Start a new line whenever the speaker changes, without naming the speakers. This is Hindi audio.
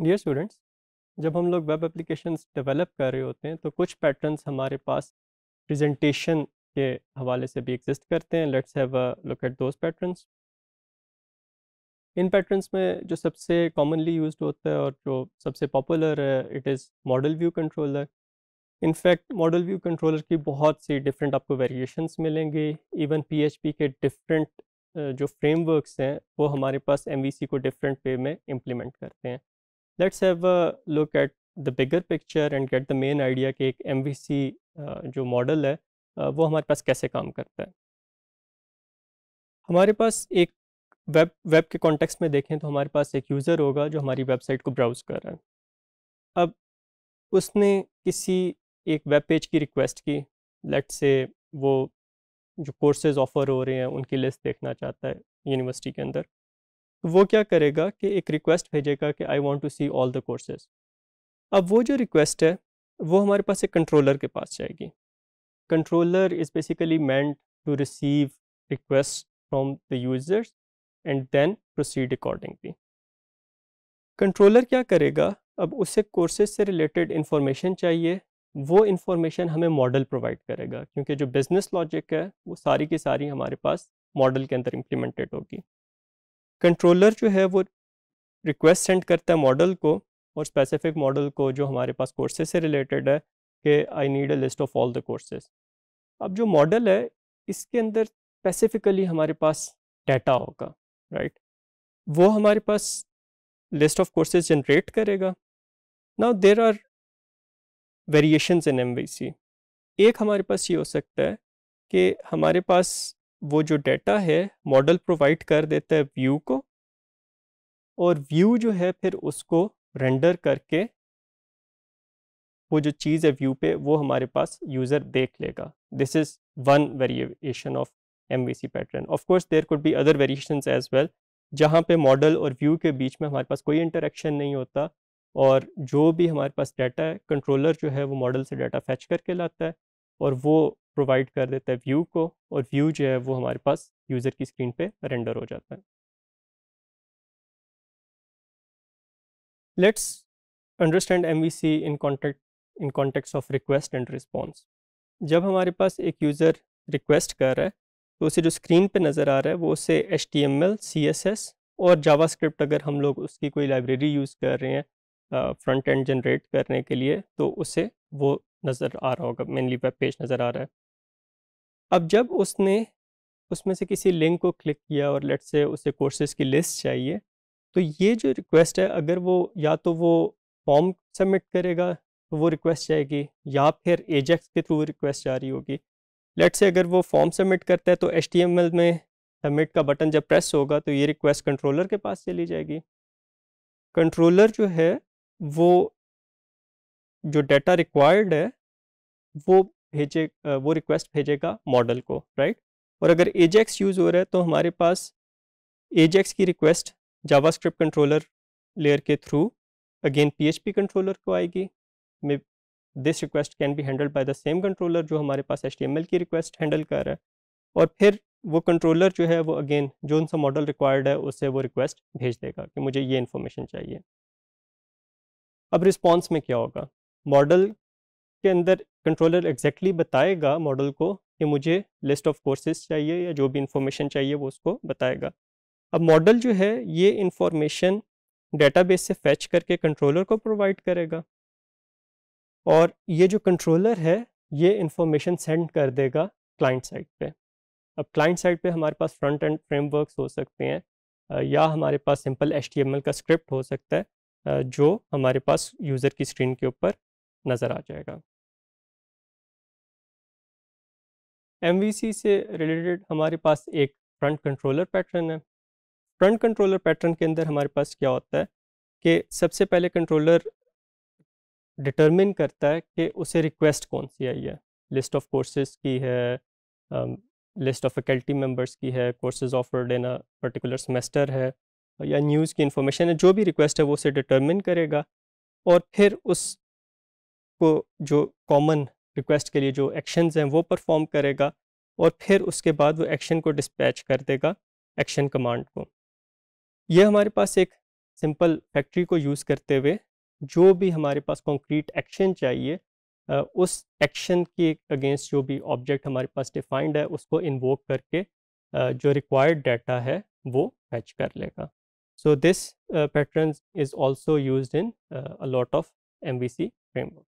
डियर स्टूडेंट्स जब हम लोग वेब एप्लीकेशंस डेवलप कर रहे होते हैं तो कुछ पैटर्न्स हमारे पास प्रेजेंटेशन के हवाले से भी एग्जिस्ट करते हैं let's have a look at those patterns इन पैटर्न्स में जो सबसे कॉमनली यूज होता है और जो सबसे पॉपुलर है it is model view controller in fact model view controller की बहुत सी डिफरेंट आपको वेरिएशंस मिलेंगे इवन पीएचपी के डिफरेंट जो फ्रेमवर्क्स हैं वो हमारे पास एमवीसी को डिफरेंट वे में इम्प्लीमेंट करते हैं let's have look at the bigger picture and get the main idea idea कि एक एम जो मॉडल है वो हमारे पास कैसे काम करता है हमारे पास एक वेब वेब के कॉन्टेक्स्ट में देखें तो हमारे पास एक यूज़र होगा जो हमारी वेबसाइट को ब्राउज़ कर रहा है अब उसने किसी एक वेब पेज की रिक्वेस्ट की लेट से वो जो कोर्सेज ऑफ़र हो रहे हैं उनकी लिस्ट देखना चाहता है यूनिवर्सिटी के अंदर वो क्या करेगा कि एक रिक्वेस्ट भेजेगा कि I want to see all the courses अब वो जो रिक्वेस्ट है वो हमारे पास एक कंट्रोलर के पास जाएगी controller is basically meant to receive request from the users and then proceed accordingly controller क्या करेगा अब उसे कोर्सेज से रिलेटेड इंफॉर्मेशन चाहिए वो इंफॉर्मेशन हमें मॉडल प्रोवाइड करेगा क्योंकि जो बिज़नेस लॉजिक है वो सारी की सारी हमारे पास मॉडल के अंदर इम्प्लीमेंटेड होगी कंट्रोलर जो है वो रिक्वेस्ट सेंड करता है मॉडल को और स्पेसिफिक मॉडल को जो हमारे पास कोर्सेज से रिलेटेड है कि I need a list of all the courses अब जो मॉडल है इसके अंदर स्पेसिफिकली हमारे पास डाटा होगा राइट वो हमारे पास लिस्ट ऑफ कोर्सेज जनरेट करेगा now there are variation in M एक हमारे पास ये हो सकता है कि हमारे पास वो जो डेटा है मॉडल प्रोवाइड कर देता है व्यू को और व्यू जो है फिर उसको रेंडर करके वो जो चीज़ है व्यू पे वो हमारे पास यूज़र देख लेगा this is one variation of M V C pattern of course there could be other variation as well जहाँ पे मॉडल और व्यू के बीच में हमारे पास कोई इंटरेक्शन नहीं होता और जो भी हमारे पास डाटा है कंट्रोलर जो है वो मॉडल से डाटा फैच करके लाता है और वो प्रोवाइड कर देता है व्यू को और व्यू जो है वो हमारे पास यूज़र की स्क्रीन पे रेंडर हो जाता है let's M V C in context in context of request and response जब हमारे पास एक यूज़र रिक्वेस्ट कर रहा है तो उसे जो स्क्रीन पे नज़र आ रहा है वो उसे H T M L C S S और जावास्क्रिप्ट अगर हम लोग उसकी कोई लाइब्रेरी यूज़ कर रहे हैं फ्रंट एंड जनरेट करने के लिए तो उसे वो नज़र आ रहा होगा मेनली वेब पेज नज़र आ रहा है अब जब उसने उसमें से किसी लिंक को क्लिक किया और लेट से उसे कोर्सेज की लिस्ट चाहिए तो ये जो रिक्वेस्ट है अगर वो या तो वो फॉर्म सबमिट करेगा तो वो रिक्वेस्ट जाएगी या फिर एजेक्स के थ्रू रिक्वेस्ट जा रही होगी लेट से अगर वो फॉर्म सबमिट करता है तो एच में सबमिट का बटन जब प्रेस होगा तो ये रिक्वेस्ट कंट्रोलर के पास चली जाएगी कंट्रोलर जो है वो जो डेटा रिक्वायर्ड है वो भेजे वो रिक्वेस्ट भेजेगा मॉडल को राइट और अगर एजेक्स यूज़ हो रहा है तो हमारे पास एजेक्स की रिक्वेस्ट जावास्क्रिप्ट कंट्रोलर लेयर के थ्रू अगेन पीएचपी कंट्रोलर को आएगी may this request can be handled by the same controller जो हमारे पास एच की रिक्वेस्ट हैंडल कर रहा है और फिर वो कंट्रोलर जो है वो अगेन जो सा मॉडल रिक्वायर्ड है उससे वो रिक्वेस्ट भेज देगा कि मुझे ये इन्फॉर्मेशन चाहिए अब रिस्पॉन्स में क्या होगा मॉडल के अंदर कंट्रोलर एग्जैक्टली exactly बताएगा मॉडल को कि मुझे लिस्ट ऑफ कोर्सेज चाहिए या जो भी इंफॉर्मेशन चाहिए वो उसको बताएगा अब मॉडल जो है ये इंफॉर्मेशन डेटाबेस से फैच करके कंट्रोलर को प्रोवाइड करेगा और ये जो कंट्रोलर है ये इंफॉर्मेशन सेंड कर देगा क्लाइंट साइड पे अब क्लाइंट साइड पे हमारे पास फ्रंट एंड फ्रेमवर्क्स हो सकते हैं या हमारे पास सिंपल एच का स्क्रिप्ट हो सकता है जो हमारे पास यूज़र की स्क्रीन के ऊपर नज़र आ जाएगा एम से रिलेटेड हमारे पास एक फ्रंट कंट्रोलर पैटर्न है फ्रंट कंट्रोलर पैटर्न के अंदर हमारे पास क्या होता है कि सबसे पहले कंट्रोलर डिटरमिन करता है कि उसे रिक्वेस्ट कौन सी आई है लिस्ट ऑफ कोर्सेज की है लिस्ट ऑफ फैकल्टी मेंबर्स की है courses offered in a particular semester है या न्यूज़ की इंफॉर्मेशन है जो भी रिक्वेस्ट है वो उसे डिटरमिन करेगा और फिर उस आपको जो कॉमन रिक्वेस्ट के लिए जो एक्शंस हैं वो परफॉर्म करेगा और फिर उसके बाद वो एक्शन को डिस्पैच कर देगा एक्शन कमांड को ये हमारे पास एक सिंपल फैक्ट्री को यूज़ करते हुए जो भी हमारे पास कॉन्क्रीट एक्शन चाहिए उस एक्शन के अगेंस्ट जो भी ऑब्जेक्ट हमारे पास डिफाइंड है उसको इन्वोक करके जो रिक्वायर्ड डाटा है वो फैच कर लेगा so this pattern is also use in a lot of M framework